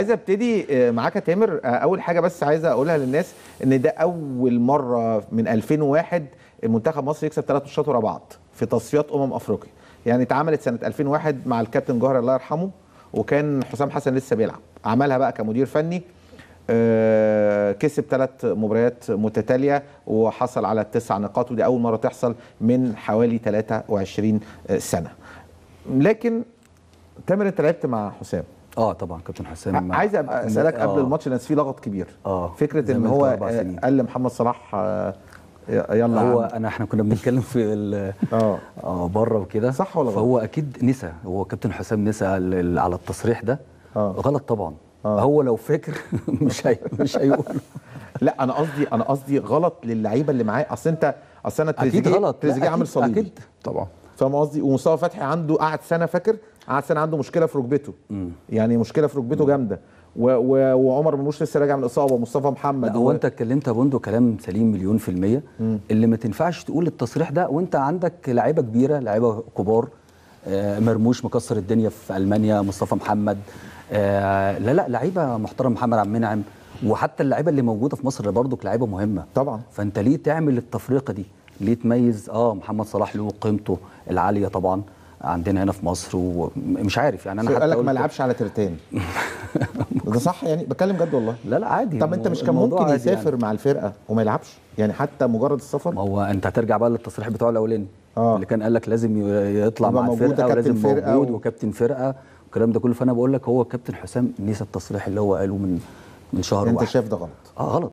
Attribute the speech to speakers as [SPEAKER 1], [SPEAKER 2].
[SPEAKER 1] عايز ابتدي آه، معاك يا تامر آه، اول حاجه بس عايز اقولها للناس ان ده اول مره من 2001 منتخب مصر يكسب ثلاث ماتشات ورا بعض في تصفيات امم افريقيا يعني اتعملت سنه 2001 مع الكابتن جوهر الله يرحمه وكان حسام حسن لسه بيلعب عملها بقى كمدير فني آه، كسب ثلاث مباريات متتاليه وحصل على التسع نقاط ودي اول مره تحصل من حوالي 23 سنه لكن تامر انت لعبت مع حسام اه طبعا كابتن حسام عايز اسالك قبل آه الماتش لان في لغط كبير
[SPEAKER 2] آه فكره ان هو آه، قال لمحمد صلاح آه يلا هو انا احنا كنا بنتكلم في اه آه بره وكده صح ولا غلط فهو اكيد نسى هو كابتن حسام نسى على التصريح ده آه غلط طبعا آه هو لو فاكر مش هي مش هيقول لا انا قصدي انا قصدي غلط
[SPEAKER 1] للعيبه اللي معاه اصل انت اصل انا تريزيجيه اكيد غلط تريزيجيه عامل صليبي اكيد طبعا فاهم قصدي ومصطفى فتحي عنده قعد سنه فاكر عسن عنده مشكله في ركبته يعني مشكله في ركبته جامده وعمر مرموش لسه راجع من الاصابه ومصطفى محمد هو انت
[SPEAKER 2] اتكلمت يا بندو كلام سليم مليون في الميه مم. اللي ما تنفعش تقول التصريح ده وانت عندك لعيبه كبيره لعيبه كبار آه، مرموش مكسر الدنيا في المانيا مصطفى محمد آه لا لا لعيبه محترم محمد عبد المنعم وحتى اللعيبه اللي موجوده في مصر برضك لعيبه مهمه طبعا فانت ليه تعمل التفرقه دي ليه تميز اه محمد صلاح له قيمته العاليه طبعا عندنا هنا في مصر ومش عارف يعني انا حتى قال لك ما لعبش على ترتين ده صح يعني بتكلم جد والله لا لا عادي طب انت مش كان ممكن يسافر يعني. مع الفرقه وما يلعبش يعني حتى مجرد السفر ما هو انت هترجع بقى للتصريح بتاعه الاولاني آه. اللي كان قال لك لازم يطلع مع الفرقه ولازم فرقة موجود و... وكابتن فرقه والكلام ده كله فانا بقول لك هو الكابتن حسام نسى التصريح اللي هو قاله من من شهر انت واحد انت شايف ده غلط اه غلط